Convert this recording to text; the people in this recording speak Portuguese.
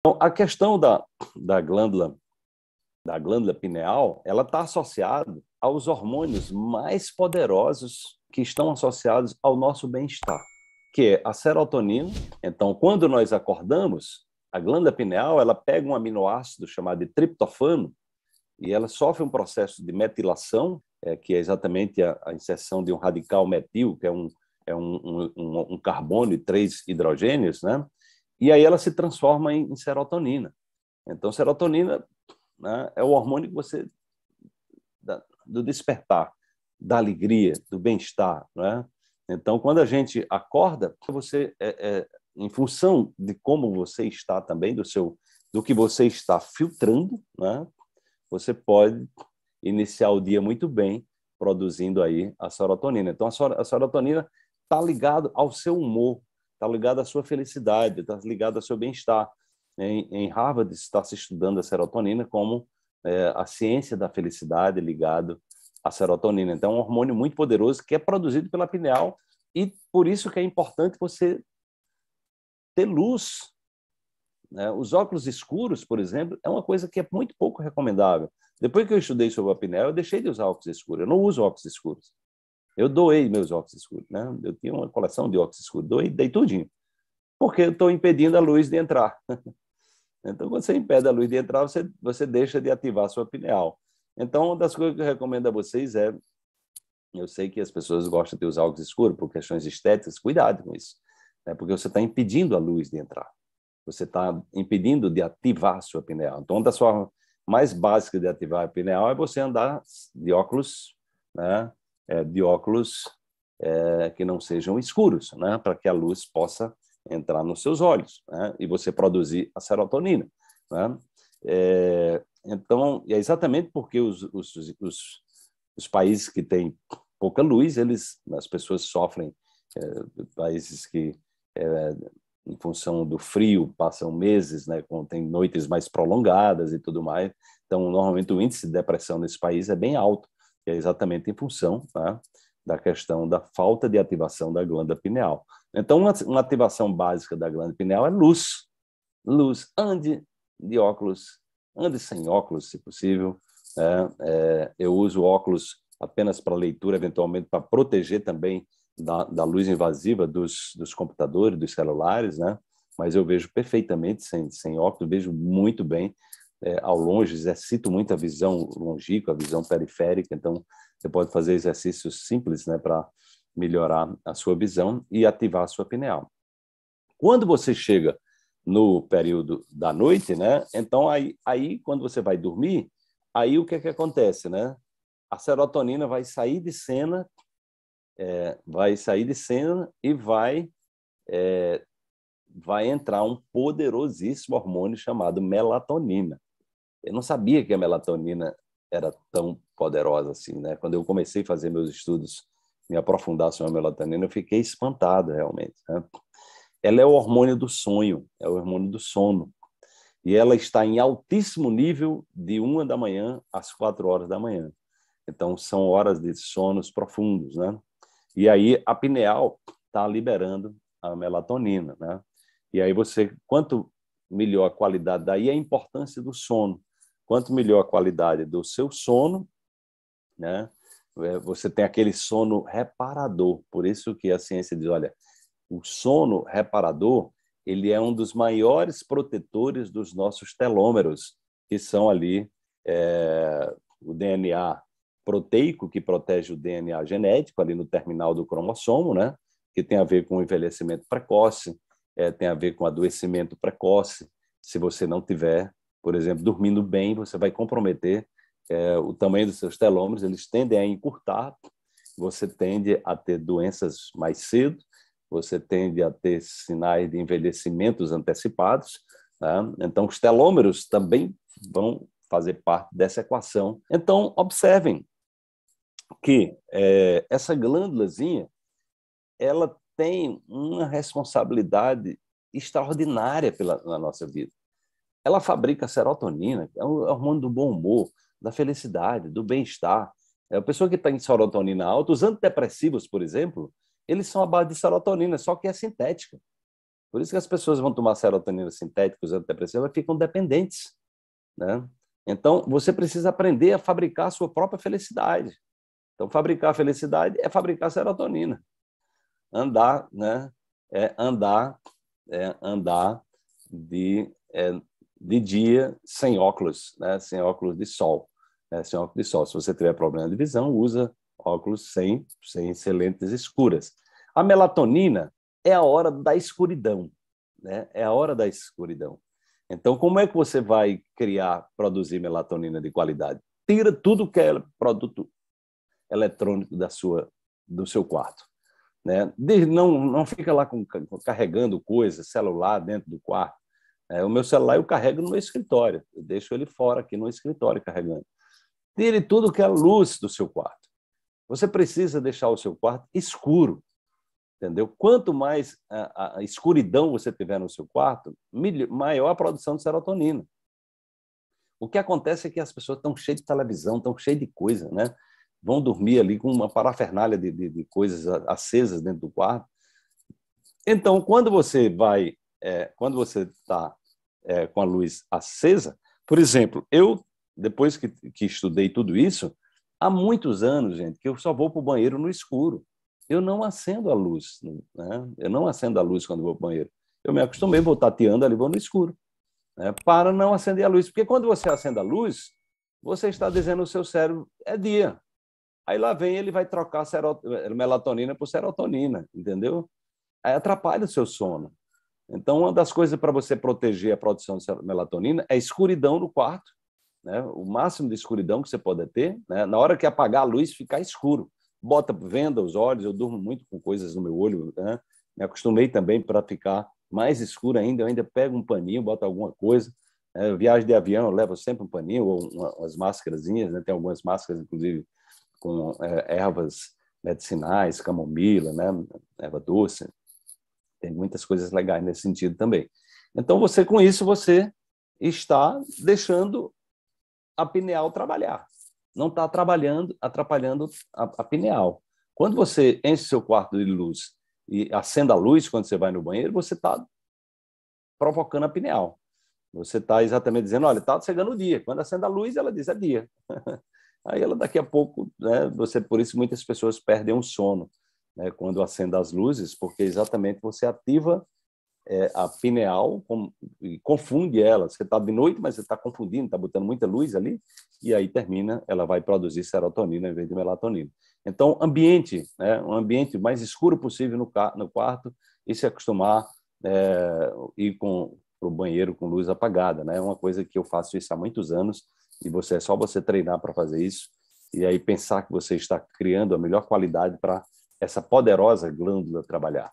Então, a questão da, da glândula da glândula pineal, ela está associada aos hormônios mais poderosos que estão associados ao nosso bem-estar, que é a serotonina. Então, quando nós acordamos, a glândula pineal ela pega um aminoácido chamado de triptofano e ela sofre um processo de metilação, é, que é exatamente a, a, inserção de um radical metil, que é um, é um, um, um, um carbono e três hidrogênios, né? E aí ela se transforma em, em serotonina. Então, serotonina né, é o hormônio que você da, do despertar, da alegria, do bem-estar, né? Então, quando a gente acorda, você é, é, em função de como você está também do seu do que você está filtrando, né? Você pode iniciar o dia muito bem produzindo aí a serotonina. Então, a serotonina está ligado ao seu humor, está ligado à sua felicidade, está ligado ao seu bem-estar. Em, em, Harvard está se estudando a serotonina como é, a ciência da felicidade ligado à serotonina. Então, é um hormônio muito poderoso que é produzido pela pineal e por isso que é importante você ter luz. Né? Os óculos escuros, por exemplo, é uma coisa que é muito pouco recomendável. Depois que eu estudei sobre a pineal, eu deixei de usar óculos escuros. Eu não uso óculos escuros. Eu doei meus óculos escuros, né? Eu tinha uma coleção de óculos escuros, doei, dei tudinho. Porque eu estou impedindo a luz de entrar. então, quando você impede a luz de entrar, você, você deixa de ativar a sua pineal. Então, uma das coisas que eu recomendo a vocês é eu sei que as pessoas gostam de usar óculos escuros por questões estéticas, cuidado com isso, né? porque você está impedindo a luz de entrar, você está impedindo de ativar a sua pineal. Então, uma das formas mais básicas de ativar a pineal é você andar de óculos, né? é, de óculos é, que não sejam escuros, né? para que a luz possa entrar nos seus olhos né? e você produzir a serotonina. Né? É, então, é exatamente porque os, os, os, os, países que têm pouca luz, eles, as pessoas sofrem, é, países que é, em função do frio, passam meses, né, com, tem noites mais prolongadas e tudo mais. Então, normalmente o índice de depressão nesse país é bem alto, que é exatamente em função tá, da questão da falta de ativação da glândula pineal. Então, uma, ativação básica da glândula pineal é luz. Luz, ande de óculos, ande sem óculos, se possível. É, é, eu uso óculos apenas para leitura, eventualmente para proteger também da, da luz invasiva dos, dos, computadores, dos celulares, né? Mas eu vejo perfeitamente sem, sem óculos, vejo muito bem é, ao longe, exercito muito a visão longínqua, a visão periférica, então você pode fazer exercícios simples né, para melhorar a sua visão e ativar a sua pineal. Quando você chega no período da noite, né, então aí, aí quando você vai dormir, aí o que, é que acontece? Né? A serotonina vai sair de cena, é, vai sair de cena e vai é, vai entrar um poderosíssimo hormônio chamado melatonina eu não sabia que a melatonina era tão poderosa assim, né? Quando eu comecei a fazer meus estudos, me aprofundar sobre a melatonina, eu fiquei espantado realmente. Né? Ela é o hormônio do sonho, é o hormônio do sono. E ela está em altíssimo nível de uma da manhã às quatro horas da manhã. Então, são horas de sonos profundos, né? E aí, a pineal está liberando a melatonina, né? E aí você, quanto melhor a qualidade daí, a importância do sono. Quanto melhor a qualidade do seu sono, né? É, você tem aquele sono reparador. Por isso que a ciência diz, olha, o sono reparador, ele é um dos maiores protetores dos nossos telômeros, que são ali é, o DNA proteico que protege o DNA genético ali no terminal do cromossomo, né? Que tem a ver com o envelhecimento precoce, é, tem a ver com adoecimento precoce, se você não tiver por exemplo, dormindo bem, você vai comprometer é, o tamanho dos seus telômeros, eles tendem a encurtar, você tende a ter doenças mais cedo, você tende a ter sinais de envelhecimentos antecipados. Né? Então, os telômeros também vão fazer parte dessa equação. Então, observem que é, essa glândulazinha ela tem uma responsabilidade extraordinária pela, na nossa vida ela fabrica serotonina, é o hormônio do bom humor, da felicidade, do bem-estar. É a pessoa que está em serotonina alta, os antidepressivos, por exemplo, eles são a base de serotonina, só que é sintética. Por isso que as pessoas vão tomar serotonina sintética, os antidepressivos, ficam dependentes. Né? Então, você precisa aprender a fabricar a sua própria felicidade. Então, fabricar felicidade é fabricar serotonina. Andar, né? É andar, é andar de é, de dia sem óculos, né? sem óculos de sol. Né? Sem óculos de sol. Se você tiver problema de visão, usa óculos sem, sem excelentes escuras. A melatonina é a hora da escuridão, né? é a hora da escuridão. Então, como é que você vai criar, produzir melatonina de qualidade? Tira tudo que é produto eletrônico da sua, do seu quarto. Né? Não, não fica lá com, carregando coisas, celular dentro do quarto. É, o meu celular eu carrego no meu escritório, eu deixo ele fora aqui no escritório carregando. Tire tudo que é luz do seu quarto. Você precisa deixar o seu quarto escuro, entendeu? Quanto mais a, a escuridão você tiver no seu quarto, maior a produção de serotonina. O que acontece é que as pessoas estão cheias de televisão, estão cheias de coisa, né? Vão dormir ali com uma parafernália de, de, de coisas acesas dentro do quarto. Então, quando você vai, é, quando você está é, com a luz acesa. Por exemplo, eu, depois que, que estudei tudo isso, há muitos anos, gente, que eu só vou para o banheiro no escuro. Eu não acendo a luz, né? eu não acendo a luz quando vou para o banheiro. Eu me acostumei, vou tateando ali, vou no escuro, né? para não acender a luz. Porque quando você acende a luz, você está dizendo ao seu cérebro, é dia. Aí lá vem, ele vai trocar serot... melatonina por serotonina, entendeu? Aí atrapalha o seu sono. Então, uma das coisas para você proteger a produção de melatonina é escuridão no quarto, né? o máximo de escuridão que você pode ter. Né? Na hora que apagar a luz, ficar escuro. Bota, venda os olhos, eu durmo muito com coisas no meu olho. Né? Me acostumei também para ficar mais escuro ainda, eu ainda pego um paninho, boto alguma coisa. Né? Viagem de avião, eu levo sempre um paninho ou uma, umas máscarazinhas, né? tem algumas máscaras, inclusive, com é, ervas medicinais, camomila, né? erva doce, tem muitas coisas legais nesse sentido também. Então, você com isso, você está deixando a pineal trabalhar. Não está trabalhando, atrapalhando a, a pineal. Quando você enche seu quarto de luz e acenda a luz quando você vai no banheiro, você está provocando a pineal. Você está exatamente dizendo, olha, está chegando o dia. Quando acende a luz, ela diz, é dia. Aí ela daqui a pouco, né, você por isso muitas pessoas perdem o sono né, quando acende as luzes, porque exatamente você ativa é, a pineal com, e confunde ela. Você está de noite, mas você está confundindo, está botando muita luz ali, e aí termina, ela vai produzir serotonina em vez de melatonina. Então, ambiente, né, um ambiente mais escuro possível no, no quarto e se acostumar é, ir com para o banheiro com luz apagada, né? É uma coisa que eu faço isso há muitos anos e você é só você treinar para fazer isso e aí pensar que você está criando a melhor qualidade para essa poderosa glândula trabalhar.